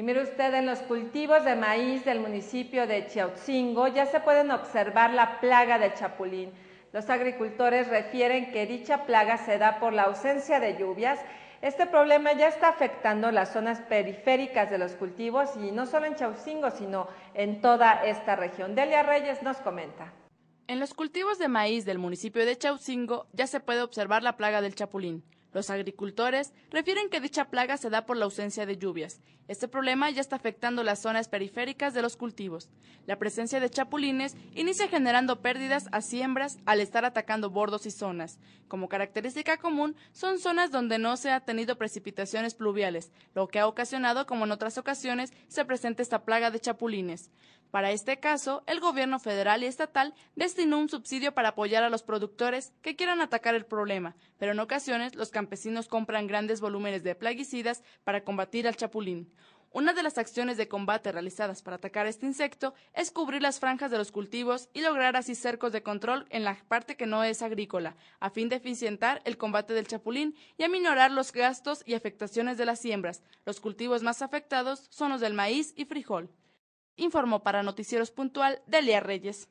Y mire usted, en los cultivos de maíz del municipio de Chiautzingo ya se pueden observar la plaga de chapulín. Los agricultores refieren que dicha plaga se da por la ausencia de lluvias. Este problema ya está afectando las zonas periféricas de los cultivos y no solo en Chaucingo, sino en toda esta región. Delia Reyes nos comenta. En los cultivos de maíz del municipio de Chaucingo ya se puede observar la plaga del chapulín. Los agricultores refieren que dicha plaga se da por la ausencia de lluvias. Este problema ya está afectando las zonas periféricas de los cultivos. La presencia de chapulines inicia generando pérdidas a siembras al estar atacando bordos y zonas. Como característica común, son zonas donde no se ha tenido precipitaciones pluviales, lo que ha ocasionado, como en otras ocasiones, se presente esta plaga de chapulines. Para este caso, el gobierno federal y estatal destinó un subsidio para apoyar a los productores que quieran atacar el problema, pero en ocasiones los campesinos compran grandes volúmenes de plaguicidas para combatir al chapulín. Una de las acciones de combate realizadas para atacar este insecto es cubrir las franjas de los cultivos y lograr así cercos de control en la parte que no es agrícola, a fin de eficientar el combate del chapulín y aminorar los gastos y afectaciones de las siembras. Los cultivos más afectados son los del maíz y frijol. Informó para Noticieros Puntual Delia Reyes.